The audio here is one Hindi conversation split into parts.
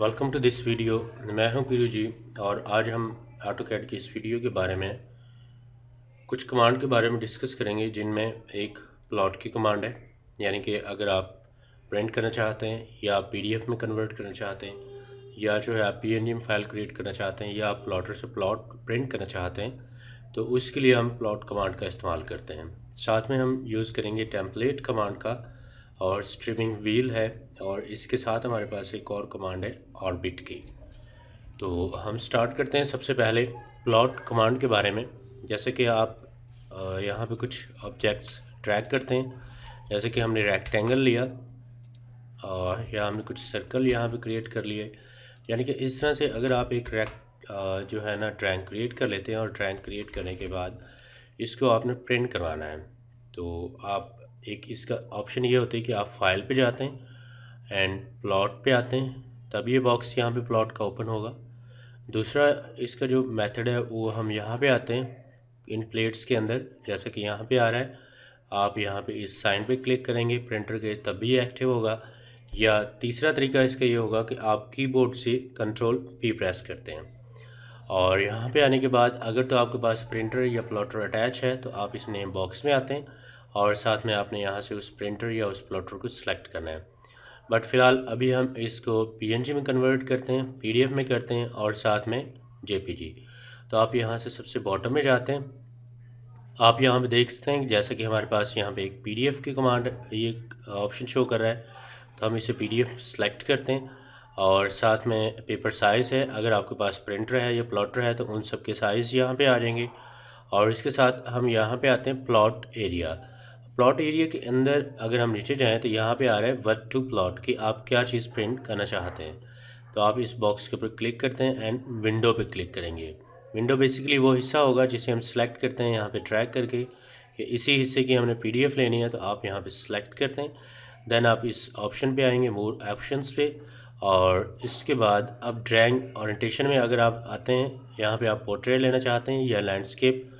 वेलकम टू दिस वीडियो मैं हूं पीरू जी और आज हम ऑटो कैड की इस वीडियो के बारे में कुछ कमांड के बारे में डिस्कस करेंगे जिनमें एक प्लॉट की कमांड है यानी कि अगर आप प्रिंट करना चाहते हैं या आप पीडीएफ में कन्वर्ट करना चाहते हैं या जो है आप पीएनजीएम फाइल क्रिएट करना चाहते हैं या आप प्लॉटर से प्लॉट प्रिंट करना चाहते हैं तो उसके लिए हम प्लॉट कमांड का इस्तेमाल करते हैं साथ में हम यूज़ करेंगे टेम्पलेट कमांड का और स्ट्रीमिंग व्हील है और इसके साथ हमारे पास एक और कमांड है ऑर्बिट की तो हम स्टार्ट करते हैं सबसे पहले प्लॉट कमांड के बारे में जैसे कि आप यहाँ पे कुछ ऑब्जेक्ट्स ट्रैक करते हैं जैसे कि हमने रेक्टेंगल लिया और या हमने कुछ सर्कल यहाँ पे क्रिएट कर लिए यानी कि इस तरह से अगर आप एक रैक्ट जो है ना ड्रैंक क्रिएट कर लेते हैं और ड्रैंक क्रिएट करने के बाद इसको आपने प्रिंट करवाना है तो आप एक इसका ऑप्शन ये होता है कि आप फाइल पे जाते हैं एंड प्लॉट पे आते हैं तब ये बॉक्स यहाँ पे प्लॉट का ओपन होगा दूसरा इसका जो मेथड है वो हम यहाँ पे आते हैं इन प्लेट्स के अंदर जैसे कि यहाँ पे आ रहा है आप यहाँ पे इस साइन पे क्लिक करेंगे प्रिंटर के तब भी एक्टिव होगा या तीसरा तरीका इसका ये होगा कि आप कीबोर्ड से कंट्रोल पी प्रेस करते हैं और यहाँ पे आने के बाद अगर तो आपके पास प्रिंटर या प्लॉटर अटैच है तो आप इस नेम बॉक्स में आते हैं और साथ में आपने यहाँ से उस प्रिंटर या उस प्लॉटर को सिलेक्ट करना है बट फिलहाल अभी हम इसको पीएनजी में कन्वर्ट करते हैं पीडीएफ में करते हैं और साथ में जेपीजी तो आप यहाँ से सबसे बॉटम में जाते हैं आप यहाँ पे देख सकते हैं जैसा कि हमारे पास यहाँ पे एक पीडीएफ की कमांड ये ऑप्शन शो कर रहा है तो हम इसे पीडीएफ सेलेक्ट करते हैं और साथ में पेपर साइज़ है अगर आपके पास प्रिंटर है या प्लॉटर है तो उन सब के साइज़ यहाँ पे आ जाएंगे और इसके साथ हम यहाँ पे आते हैं प्लॉट एरिया प्लॉट एरिया के अंदर अगर हम नीचे जाएँ तो यहाँ पे आ रहा है वट टू प्लॉट कि आप क्या चीज़ प्रिंट करना चाहते हैं तो आप इस बॉक्स के ऊपर क्लिक करते हैं एंड विंडो पे क्लिक करेंगे विंडो बेसिकली वो हिस्सा होगा जिसे हम सिलेक्ट करते हैं यहाँ पे ट्रैक करके कि इसी हिस्से की हमने पीडीएफ लेनी है तो आप यहाँ पे सेलेक्ट करते हैं देन आप इस ऑप्शन पे आएंगे मोर ऑप्शंस पे और इसके बाद अब ड्राइंग ऑरेंटेशन में अगर आप आते हैं यहाँ पे आप पोर्ट्रेट लेना चाहते हैं या लैंडस्केप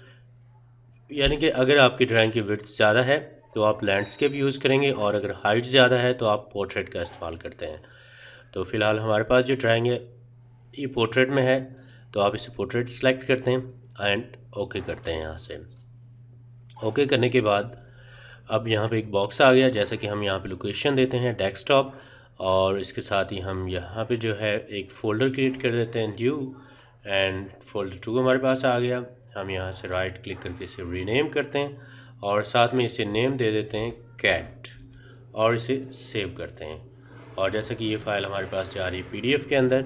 यानी कि अगर आपकी ड्राइंग की विर्थ ज़्यादा है तो आप लैंडस्केप यूज़ करेंगे और अगर हाइट ज़्यादा है तो आप पोर्ट्रेट का इस्तेमाल करते हैं तो फ़िलहाल हमारे पास जो ड्राइंग है ये पोर्ट्रेट में है तो आप इसे पोर्ट्रेट सेलेक्ट करते हैं एंड ओके करते हैं यहाँ से ओके करने के बाद अब यहाँ पे एक बॉक्स आ गया जैसे कि हम यहाँ पे लोकेशन देते हैं डेस्कटॉप और इसके साथ ही हम यहाँ पे जो है एक फ़ोल्डर क्रिएट कर देते हैं ड्यू एंड फोल्डर टू हमारे पास आ गया हम यहाँ से राइट क्लिक करके इसे रीनेम करते हैं और साथ में इसे नेम दे देते हैं कैट और इसे सेव करते हैं और जैसा कि ये फ़ाइल हमारे पास जा रही है पी के अंदर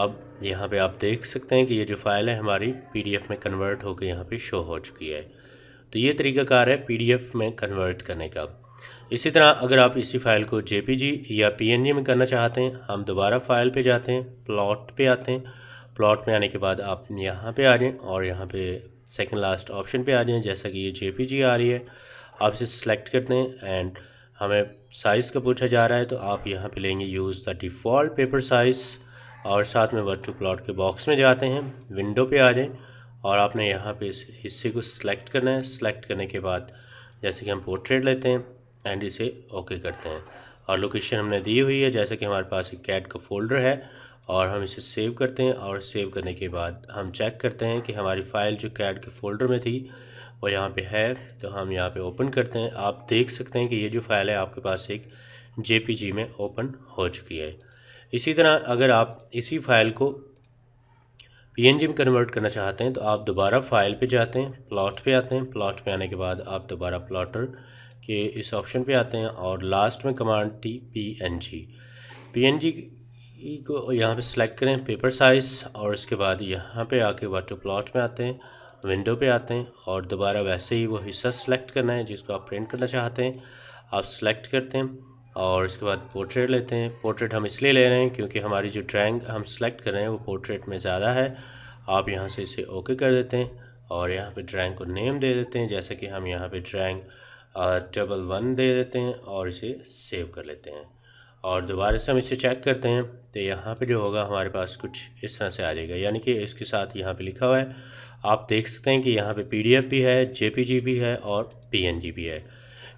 अब यहाँ पे आप देख सकते हैं कि ये जो फ़ाइल है हमारी पीडीएफ में कन्वर्ट होकर यहाँ पे शो हो चुकी है तो ये तरीका कार है पीडीएफ में कन्वर्ट करने का इसी तरह अगर आप इसी फाइल को जेपीजी या पीएनजी में करना चाहते हैं हम दोबारा फाइल पे जाते हैं प्लॉट पे आते हैं प्लॉट में आने के बाद आप यहाँ पे आ जाएँ और यहाँ पे सेकंड लास्ट ऑप्शन पे आ जाएँ जैसा कि ये जे आ रही है आप इसे सेलेक्ट कर दें एंड हमें साइज़ का पूछा जा रहा है तो आप यहाँ पे लेंगे use the default paper size और साथ में वर्क टू प्लॉट के बॉक्स में जाते हैं विंडो पर आ जाएँ और आपने यहाँ पर इस हिस्से को सिलेक्ट करना है सिलेक्ट करने के बाद जैसे कि हम पोर्ट्रेट लेते हैं एंड इसे ओके करते हैं और लोकेशन हमने दी हुई है जैसे कि हमारे पास एक कैट का फोल्डर है और हम इसे सेव करते हैं और सेव करने के बाद हम चेक करते हैं कि हमारी फ़ाइल जो कैड के फ़ोल्डर में थी वो यहाँ पे है तो हम यहाँ पे ओपन करते हैं आप देख सकते हैं कि ये जो फ़ाइल है आपके पास एक जे में ओपन हो चुकी है इसी तरह अगर आप इसी फाइल को पीएनजी में कन्वर्ट करना चाहते हैं तो आप दोबारा फाइल पे जाते हैं प्लॉट पे आते हैं प्लॉट पे आने के बाद आप दोबारा प्लॉटर के इस ऑप्शन पे आते हैं और लास्ट में कमांड थी एन जी ई को यहाँ पे सिलेक्ट करें पेपर साइज़ और इसके बाद यहाँ पे आके वाटर प्लॉट में आते हैं विंडो पे आते हैं और दोबारा वैसे ही वो हिस्सा सेलेक्ट करना है जिसको आप प्रिंट करना चाहते हैं आप सेलेक्ट करते हैं और इसके बाद पोर्ट्रेट लेते हैं पोर्ट्रेट हम इसलिए ले रहे हैं क्योंकि हमारी जो ड्राइंग हम सेलेक्ट कर रहे हैं वो पोर्ट्रेट में ज़्यादा है आप यहाँ से इसे ओके कर देते हैं और यहाँ पर ड्राइंग को नेम दे देते हैं जैसे कि हम यहाँ पर ड्राइंग डबल वन दे देते हैं और इसे सेव कर लेते हैं और दोबारा से हम इसे चेक करते हैं तो यहाँ पे जो होगा हमारे पास कुछ इस तरह से आ जाएगा यानी कि इसके साथ यहाँ पे लिखा हुआ है आप देख सकते हैं कि यहाँ पे पीडीएफ भी है जेपीजी भी है और पीएनजी भी है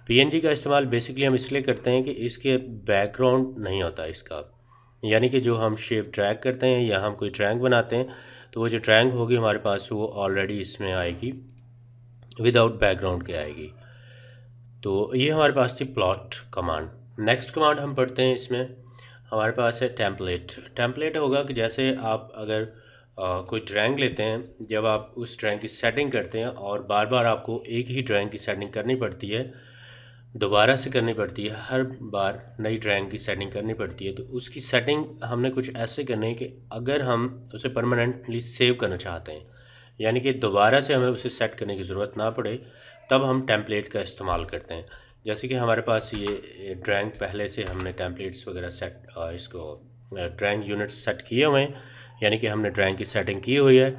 पीएनजी का इस्तेमाल बेसिकली हम इसलिए करते हैं कि इसके बैकग्राउंड नहीं होता इसका यानी कि जो हम शेप ट्रैक करते हैं या हम कोई ट्रैंक बनाते हैं तो वो जो ट्रैंक होगी हमारे पास वो ऑलरेडी इसमें आएगी विदाउट बैकग्राउंड के आएगी तो ये हमारे पास थी प्लॉट कमांड नेक्स्ट कमांड हम पढ़ते हैं इसमें हमारे पास है टेम्पलेट टेम्पलेट होगा कि जैसे आप अगर आ, कोई ड्राइंग लेते हैं जब आप उस ड्राइंग की सेटिंग करते हैं और बार बार आपको एक ही ड्राइंग की सेटिंग करनी पड़ती है दोबारा से करनी पड़ती है हर बार नई ड्राइंग की सेटिंग करनी पड़ती है तो उसकी सेटिंग हमने कुछ ऐसे करनी है कि अगर हम उसे परमानेंटली सेव करना चाहते हैं यानी कि दोबारा से हमें उसे सेट करने की ज़रूरत ना पड़े तब हम टेम्पलेट का इस्तेमाल करते हैं जैसे कि हमारे पास ये ड्राइंग पहले से हमने टैंपलेट्स वगैरह सेट इसको ड्राइंग यूनिट्स सेट किए हुए हैं यानी कि हमने ड्राइंग की सेटिंग की हुई है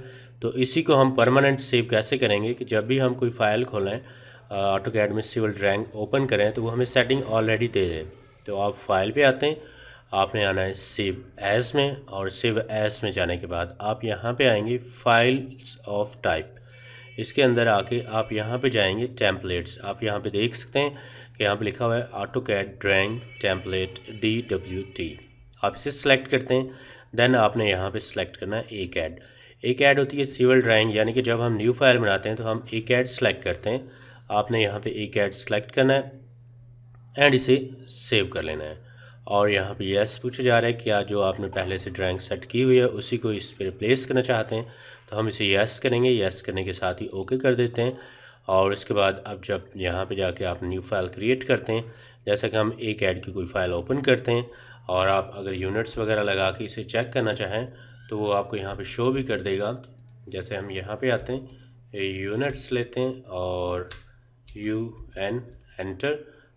तो इसी को हम परमानेंट सेव कैसे करेंगे कि जब भी हम कोई फाइल खोलें ऑटो कैड में सिविल ड्राइंग ओपन करें तो वो हमें सेटिंग ऑलरेडी दे दें तो आप फाइल पे आते हैं आपने आना है सेव एज में और सेव एज में जाने के बाद आप यहाँ पे आएंगे फाइल्स ऑफ टाइप इसके अंदर आके आप यहाँ पे जाएंगे टैंपलेट्स आप यहाँ पे देख सकते हैं यहाँ पे लिखा हुआ है AutoCAD drawing template D W T आप इसे सेलेक्ट करते हैं देन आपने यहाँ पे सेलेक्ट करना है एक ऐड एक ऐड होती है सिविल ड्राइंग यानी कि जब हम न्यू फाइल बनाते हैं तो हम एक ऐड सेलेक्ट करते हैं आपने यहाँ पे एक ऐड सेलेक्ट करना है एंड इसे सेव कर लेना है और यहाँ पे यस पूछा जा रहा है क्या जो आपने पहले से ड्राइंग सेट की हुई है उसी को इस पर रिप्लेस करना चाहते हैं तो हम इसे यस करेंगे यस करने के साथ ही ओके कर देते हैं और इसके बाद अब जब यहाँ पे जाके आप न्यू फाइल क्रिएट करते हैं जैसा कि हम एक ऐड की कोई फ़ाइल ओपन करते हैं और आप अगर यूनिट्स वगैरह लगा के इसे चेक करना चाहें तो वो आपको यहाँ पे शो भी कर देगा जैसे हम यहाँ पे आते हैं यूनिट्स लेते हैं और यू एन एंटर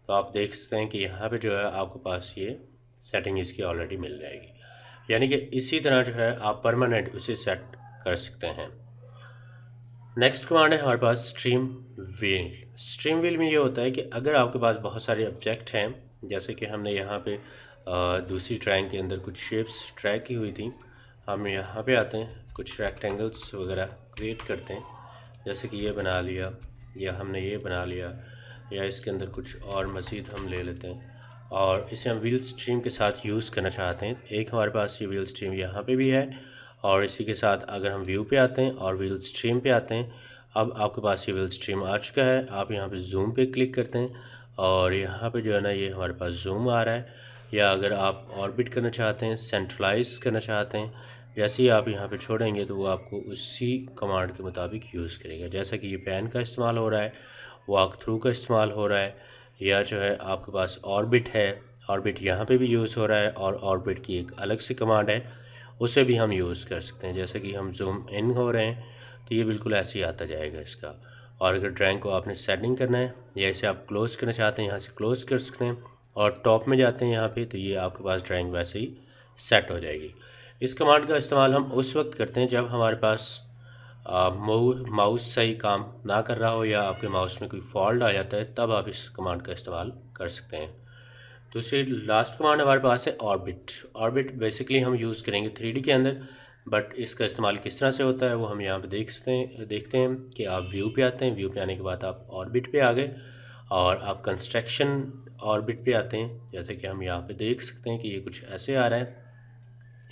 तो आप देख सकते हैं कि यहाँ पर जो है आपके पास ये सेटिंग इसकी ऑलरेडी मिल जाएगी यानी कि इसी तरह जो है आप परमानेंट उसे सेट कर सकते हैं नेक्स्ट कमांड है हमारे पास स्ट्रीम व्हील स्ट्रीम व्हील में ये होता है कि अगर आपके पास बहुत सारे ऑब्जेक्ट हैं जैसे कि हमने यहाँ पे दूसरी ड्राइंग के अंदर कुछ शेप्स ट्रैक की हुई थी हम यहाँ पे आते हैं कुछ रेक्टेंगल्स वगैरह क्रिएट करते हैं जैसे कि ये बना लिया या हमने ये बना लिया या इसके अंदर कुछ और मज़ीद हम ले लेते हैं और इसे हम व्हील स्ट्रीम के साथ यूज़ करना चाहते हैं एक हमारे पास ये व्हील स्ट्रीम यहाँ पर भी है और इसी के साथ अगर हम व्यू पे आते हैं और व्हील स्ट्रीम पे आते हैं अब आपके पास ये व्हील स्ट्रीम आ चुका है आप यहाँ पे जूम पे क्लिक करते हैं और यहाँ पे जो है ना ये हमारे पास जूम आ रहा है या अगर आप ऑर्बिट करना चाहते हैं सेंट्रलाइज करना चाहते हैं जैसे ही आप यहाँ पे छोड़ेंगे तो वो आपको उसी कमांड के मुताबिक यूज़ करेगा जैसा कि ये पेन का इस्तेमाल हो रहा है वॉक थ्रू का इस्तेमाल हो रहा है या जो है आपके पास ऑर्बिट है ऑर्बिट यहाँ पे भी यूज़ हो रहा है और ऑर्बिट की एक अलग से कमांड है उसे भी हम यूज़ कर सकते हैं जैसे कि हम जूम इन हो रहे हैं तो ये बिल्कुल ऐसे ही आता जाएगा इसका और अगर ड्राइंग को आपने सेटिंग करना है या इसे आप क्लोज़ करना चाहते हैं यहाँ से क्लोज़ कर सकते हैं और टॉप में जाते हैं यहाँ पे तो ये आपके पास ड्राइंग वैसे ही सेट हो जाएगी इस कमांड का इस्तेमाल हम उस वक्त करते हैं जब हमारे पास माउस सही काम ना कर रहा हो या आपके माउस में कोई फॉल्ट आ जाता है तब आप इस कमांड का इस्तेमाल कर सकते हैं दूसरी लास्ट कमांड हमारे पास है ऑर्बिट ऑर्बिट बेसिकली हम यूज़ करेंगे थ्री के अंदर बट इसका इस्तेमाल किस तरह से होता है वो हम यहाँ पे देखते हैं देखते हैं कि आप व्यू पे आते हैं व्यू पे आने के बाद आप ऑर्बिट पे आ गए और आप कंस्ट्रक्शन ऑर्बिट पे आते हैं जैसे कि हम यहाँ पे देख सकते हैं कि ये कुछ ऐसे आ रहा है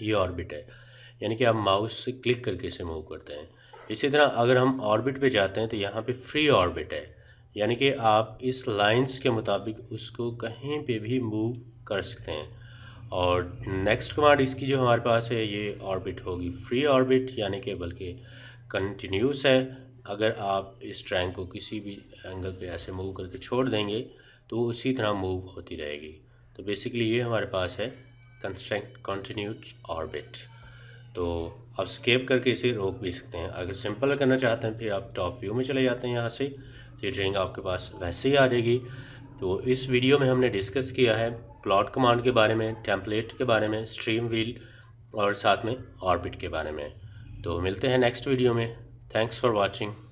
ये ऑर्बिट है यानी कि आप माउस से क्लिक करके इसे मूव करते हैं इसी तरह अगर हम ऑर्बिट पर जाते हैं तो यहाँ पर फ्री ऑर्बिट है यानी कि आप इस लाइंस के मुताबिक उसको कहीं पे भी मूव कर सकते हैं और नेक्स्ट कमांड इसकी जो हमारे पास है ये ऑर्बिट होगी फ्री ऑर्बिट यानी कि बल्कि कंटिन्यूस है अगर आप इस ट्रैंक को किसी भी एंगल पे ऐसे मूव करके छोड़ देंगे तो उसी तरह मूव होती रहेगी तो बेसिकली ये हमारे पास है कंस्ट्रेंट कॉन्टीन्यूट ऑर्बिट तो आप स्केप करके इसे रोक भी सकते हैं अगर सिंपल करना चाहते हैं फिर आप टॉप व्यू में चले जाते हैं यहाँ से तो ये ड्राइंग आपके पास वैसे ही आ जाएगी तो इस वीडियो में हमने डिस्कस किया है प्लॉट कमांड के बारे में टेम्पलेट के बारे में स्ट्रीम व्हील और साथ में ऑर्बिट के बारे में तो मिलते हैं नेक्स्ट वीडियो में थैंक्स फॉर वॉचिंग